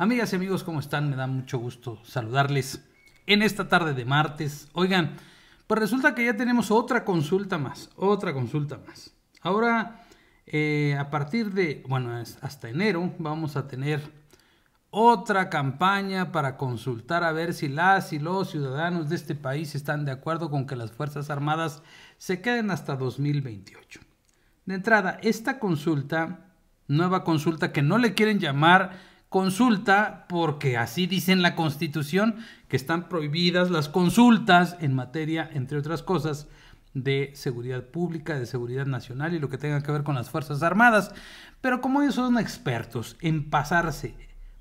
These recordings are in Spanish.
Amigas y amigos, ¿cómo están? Me da mucho gusto saludarles en esta tarde de martes. Oigan, pues resulta que ya tenemos otra consulta más, otra consulta más. Ahora, eh, a partir de, bueno, hasta enero vamos a tener otra campaña para consultar a ver si las y los ciudadanos de este país están de acuerdo con que las Fuerzas Armadas se queden hasta 2028. De entrada, esta consulta, nueva consulta que no le quieren llamar consulta porque así dice en la Constitución que están prohibidas las consultas en materia, entre otras cosas, de seguridad pública, de seguridad nacional y lo que tenga que ver con las Fuerzas Armadas. Pero como ellos son expertos en pasarse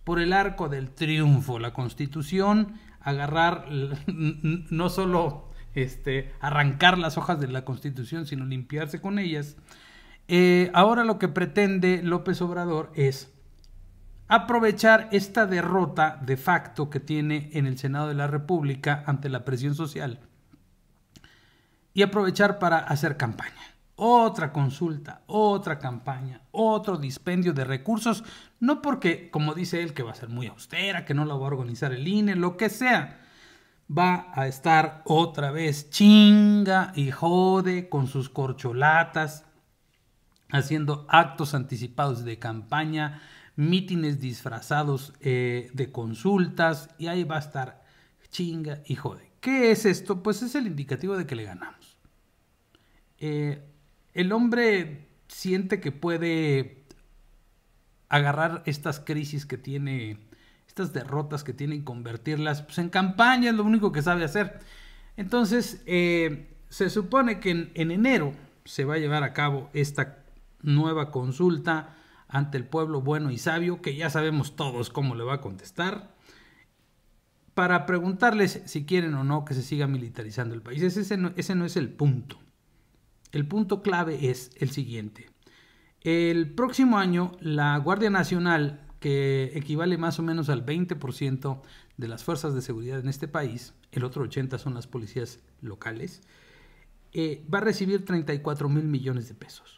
por el arco del triunfo la Constitución, agarrar no solo este, arrancar las hojas de la Constitución, sino limpiarse con ellas, eh, ahora lo que pretende López Obrador es aprovechar esta derrota de facto que tiene en el Senado de la República ante la presión social y aprovechar para hacer campaña. Otra consulta, otra campaña, otro dispendio de recursos, no porque, como dice él, que va a ser muy austera, que no la va a organizar el INE, lo que sea, va a estar otra vez chinga y jode con sus corcholatas, haciendo actos anticipados de campaña, mítines disfrazados eh, de consultas y ahí va a estar chinga y jode. ¿Qué es esto? Pues es el indicativo de que le ganamos. Eh, el hombre siente que puede agarrar estas crisis que tiene, estas derrotas que tiene y convertirlas pues, en campaña, es lo único que sabe hacer. Entonces, eh, se supone que en enero se va a llevar a cabo esta nueva consulta ante el pueblo bueno y sabio, que ya sabemos todos cómo le va a contestar, para preguntarles si quieren o no que se siga militarizando el país. Ese no, no es el punto. El punto clave es el siguiente. El próximo año, la Guardia Nacional, que equivale más o menos al 20% de las fuerzas de seguridad en este país, el otro 80% son las policías locales, eh, va a recibir 34 mil millones de pesos.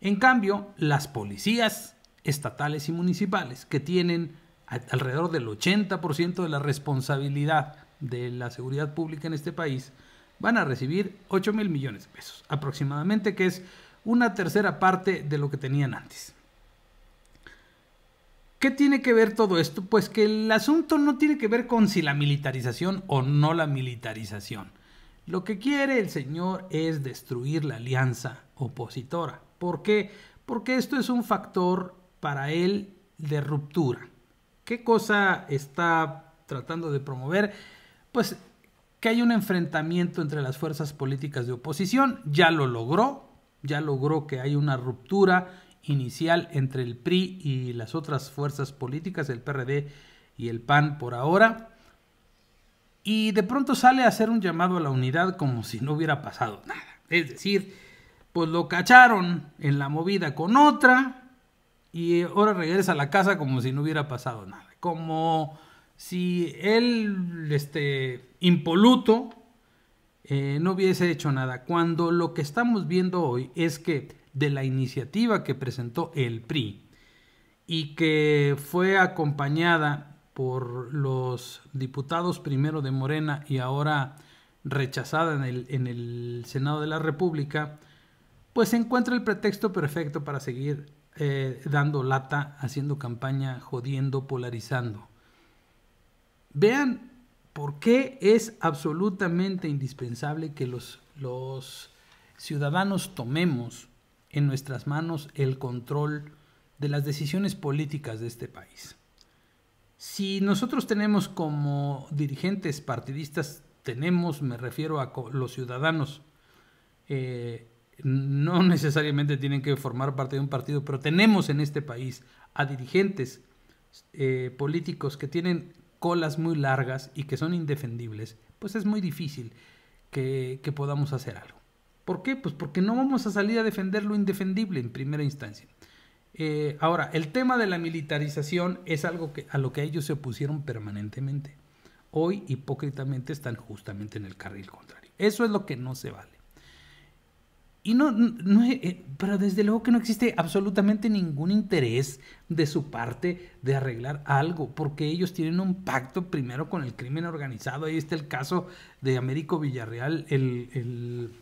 En cambio, las policías estatales y municipales, que tienen alrededor del 80% de la responsabilidad de la seguridad pública en este país, van a recibir 8 mil millones de pesos aproximadamente, que es una tercera parte de lo que tenían antes. ¿Qué tiene que ver todo esto? Pues que el asunto no tiene que ver con si la militarización o no la militarización. Lo que quiere el Señor es destruir la alianza opositora. ¿Por qué? Porque esto es un factor para Él de ruptura. ¿Qué cosa está tratando de promover? Pues que hay un enfrentamiento entre las fuerzas políticas de oposición. Ya lo logró, ya logró que hay una ruptura inicial entre el PRI y las otras fuerzas políticas, el PRD y el PAN por ahora y de pronto sale a hacer un llamado a la unidad como si no hubiera pasado nada. Es decir, pues lo cacharon en la movida con otra y ahora regresa a la casa como si no hubiera pasado nada. Como si él, este, impoluto, eh, no hubiese hecho nada. Cuando lo que estamos viendo hoy es que de la iniciativa que presentó el PRI y que fue acompañada por los diputados primero de Morena y ahora rechazada en el, Senado de la República, pues se encuentra el pretexto perfecto para seguir eh, dando lata, haciendo campaña, jodiendo, polarizando. Vean por qué es absolutamente indispensable que los, los ciudadanos tomemos en nuestras manos el control de las decisiones políticas de este país. Si nosotros tenemos como dirigentes partidistas, tenemos, me refiero a los ciudadanos, eh, no necesariamente tienen que formar parte de un partido, pero tenemos en este país a dirigentes eh, políticos que tienen colas muy largas y que son indefendibles, pues es muy difícil que, que podamos hacer algo. ¿Por qué? Pues porque no vamos a salir a defender lo indefendible en primera instancia. Eh, ahora, el tema de la militarización es algo que, a lo que ellos se opusieron permanentemente. Hoy, hipócritamente, están justamente en el carril contrario. Eso es lo que no se vale. Y no, eh, eh, pero desde luego que no existe absolutamente ningún interés de su parte de arreglar algo, porque ellos tienen un pacto primero con el crimen organizado. Ahí está el caso de Américo Villarreal, el,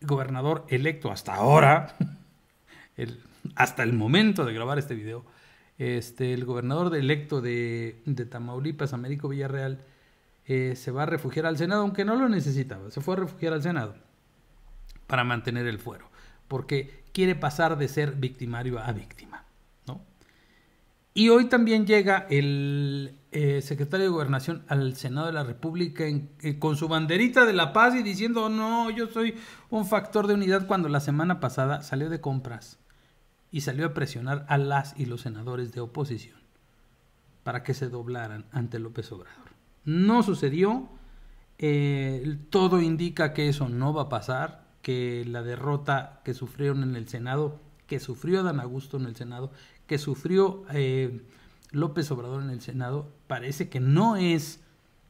gobernador electo hasta ahora, el hasta el momento de grabar este video, este, el gobernador de electo de, Tamaulipas, Américo Villarreal, eh, se va a refugiar al Senado, aunque no lo necesitaba, se fue a refugiar al Senado para mantener el fuero, porque quiere pasar de ser victimario a víctima. ¿no? Y hoy también llega el eh, secretario de Gobernación al Senado de la República eh, con su banderita de la paz y diciendo, no, yo soy un factor de unidad cuando la semana pasada salió de compras y salió a presionar a las y los senadores de oposición para que se doblaran ante López Obrador. No sucedió, eh, todo indica que eso no va a pasar, que la derrota que sufrieron en el Senado, que sufrió Dan Augusto en el Senado, que sufrió eh, López Obrador en el Senado, parece que no es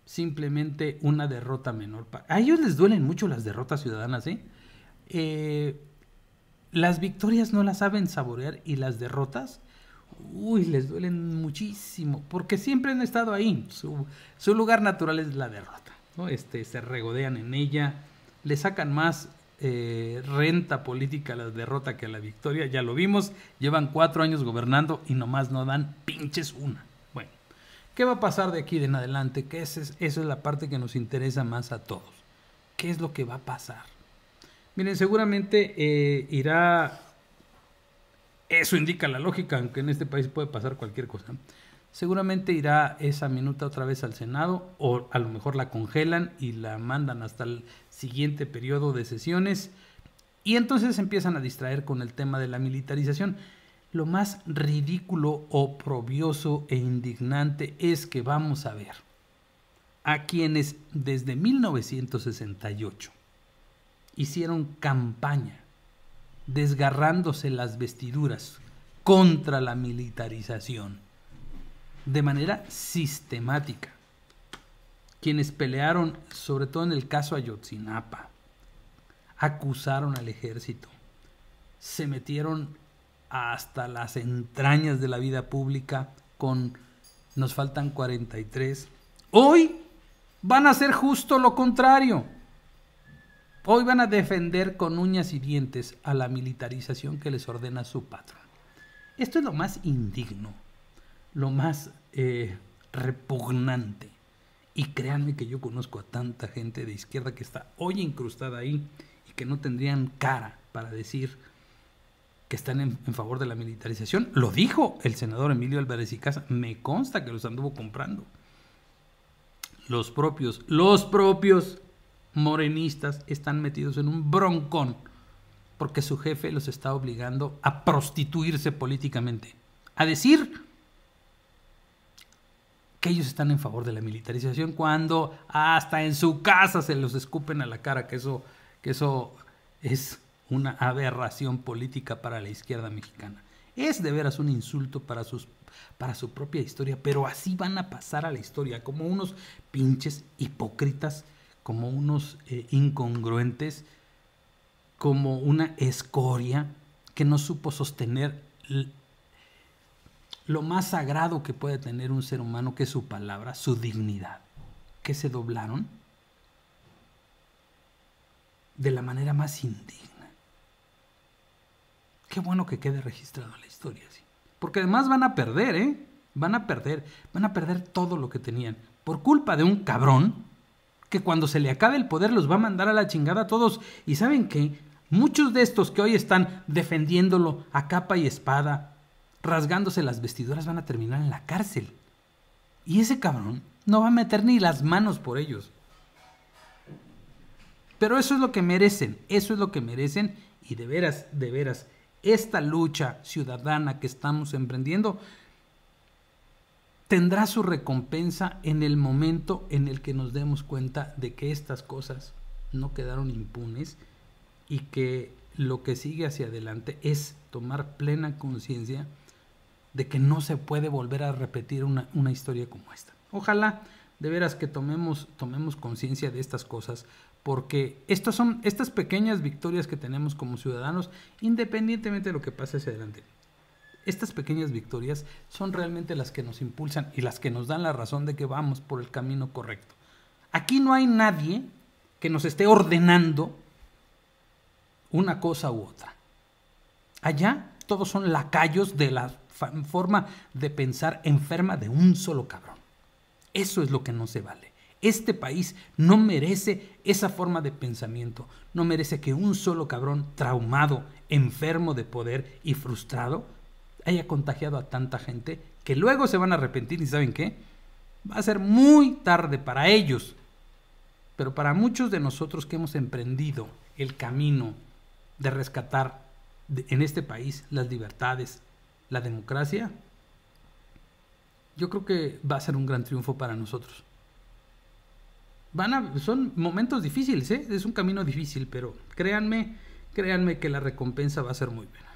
simplemente una derrota menor. A ellos les duelen mucho las derrotas ciudadanas, ¿eh? eh las victorias no las saben saborear y las derrotas, uy, les duelen muchísimo, porque siempre han estado ahí. Su, lugar natural es la derrota. ¿no? Este, se regodean en ella, le sacan más eh, renta política a la derrota que a la victoria. Ya lo vimos, llevan cuatro años gobernando y nomás no dan pinches una. Bueno, ¿qué va a pasar de aquí en adelante? Que es, esa es la parte que nos interesa más a todos. ¿Qué es lo que va a pasar? Miren, seguramente eh, irá, eso indica la lógica, aunque en este país puede pasar cualquier cosa. Seguramente irá esa minuta otra vez al Senado o a lo mejor la congelan y la mandan hasta el siguiente periodo de sesiones y entonces empiezan a distraer con el tema de la militarización. Lo más ridículo, oprobioso e indignante es que vamos a ver a quienes desde 1968 hicieron campaña, desgarrándose las vestiduras contra la militarización, de manera sistemática. Quienes pelearon, sobre todo en el caso Ayotzinapa, acusaron al ejército, se metieron hasta las entrañas de la vida pública con nos faltan 43. Hoy van a hacer justo lo contrario Hoy van a defender con uñas y dientes a la militarización que les ordena su patrón. Esto es lo más indigno, lo más eh, repugnante. Y créanme que yo conozco a tanta gente de izquierda que está hoy incrustada ahí y que no tendrían cara para decir que están en, favor de la militarización. Lo dijo el senador Emilio Álvarez y Casa. Me consta que los anduvo comprando. Los propios, los propios morenistas están metidos en un broncón porque su jefe los está obligando a prostituirse políticamente, a decir que ellos están en favor de la militarización cuando hasta en su casa se los escupen a la cara, que eso, que eso es una aberración política para la izquierda mexicana. Es de veras un insulto para, sus, para su propia historia, pero así van a pasar a la historia, como unos pinches hipócritas como unos eh, incongruentes, como una escoria que no supo sostener lo más sagrado que puede tener un ser humano, que es su palabra, su dignidad, que se doblaron de la manera más indigna. Qué bueno que quede registrado en la historia, así. porque además van a perder, ¿eh? Van a perder, van a perder todo lo que tenían por culpa de un cabrón que cuando se le acabe el poder los va a mandar a la chingada a todos. Y saben que Muchos de estos que hoy están defendiéndolo a capa y espada, rasgándose las vestiduras, van a terminar en la cárcel. Y ese cabrón no va a meter ni las manos por ellos. Pero eso es lo que merecen, eso es lo que merecen. Y de veras, de veras, esta lucha ciudadana que estamos emprendiendo tendrá su recompensa en el momento en el que nos demos cuenta de que estas cosas no quedaron impunes y que lo que sigue hacia adelante es tomar plena conciencia de que no se puede volver a repetir una, historia como esta. Ojalá de veras que tomemos, tomemos conciencia de estas cosas, porque estas son estas pequeñas victorias que tenemos como ciudadanos, independientemente de lo que pase hacia adelante estas pequeñas victorias son realmente las que nos impulsan y las que nos dan la razón de que vamos por el camino correcto. Aquí no hay nadie que nos esté ordenando una cosa u otra. Allá todos son lacayos de la forma de pensar enferma de un solo cabrón. Eso es lo que no se vale. Este país no merece esa forma de pensamiento, no merece que un solo cabrón traumado, enfermo de poder y frustrado haya contagiado a tanta gente que luego se van a arrepentir y saben qué, va a ser muy tarde para ellos, pero para muchos de nosotros que hemos emprendido el camino de rescatar en este país las libertades, la democracia, yo creo que va a ser un gran triunfo para nosotros. Van a, son momentos difíciles, ¿eh? es un camino difícil, pero créanme, créanme que la recompensa va a ser muy buena.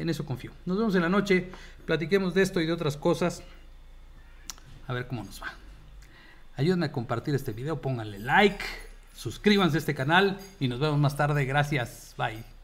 En eso confío. Nos vemos en la noche. Platiquemos de esto y de otras cosas. A ver cómo nos va. Ayúdenme a compartir este video. Pónganle like. Suscríbanse a este canal. Y nos vemos más tarde. Gracias. Bye.